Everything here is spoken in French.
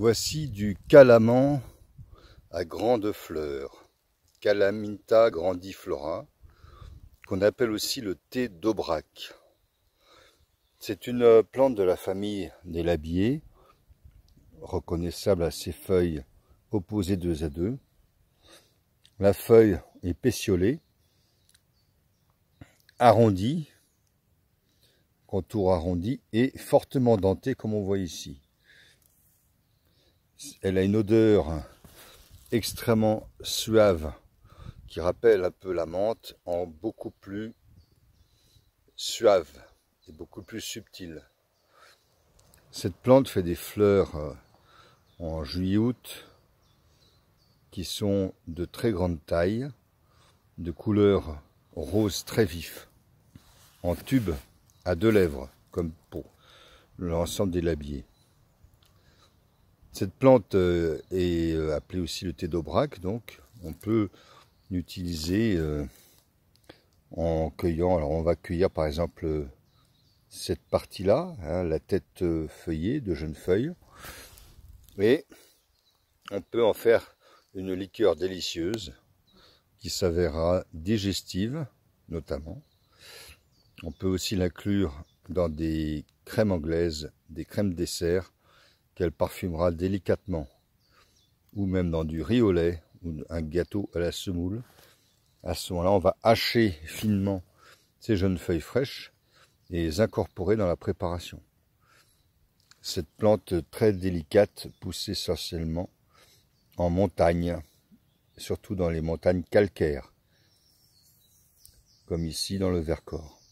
Voici du calamant à grandes fleurs, Calaminta grandiflora, qu'on appelle aussi le thé d'Aubrac. C'est une plante de la famille des Labiées, reconnaissable à ses feuilles opposées deux à deux. La feuille est pétiolée, arrondie, contour arrondi et fortement dentée comme on voit ici. Elle a une odeur extrêmement suave qui rappelle un peu la menthe en beaucoup plus suave et beaucoup plus subtile. Cette plante fait des fleurs euh, en juillet-août qui sont de très grande taille, de couleur rose très vif, en tube à deux lèvres comme pour l'ensemble des labiers. Cette plante euh, est euh, appelée aussi le thé d'Aubrac, donc on peut l'utiliser euh, en cueillant. Alors on va cueillir par exemple cette partie-là, hein, la tête feuillée de jeunes feuilles. et on peut en faire une liqueur délicieuse qui s'avérera digestive notamment. On peut aussi l'inclure dans des crèmes anglaises, des crèmes dessert qu'elle parfumera délicatement, ou même dans du riz au lait, ou un gâteau à la semoule. À ce moment-là, on va hacher finement ces jeunes feuilles fraîches et les incorporer dans la préparation. Cette plante très délicate pousse essentiellement en montagne, surtout dans les montagnes calcaires, comme ici dans le Vercors.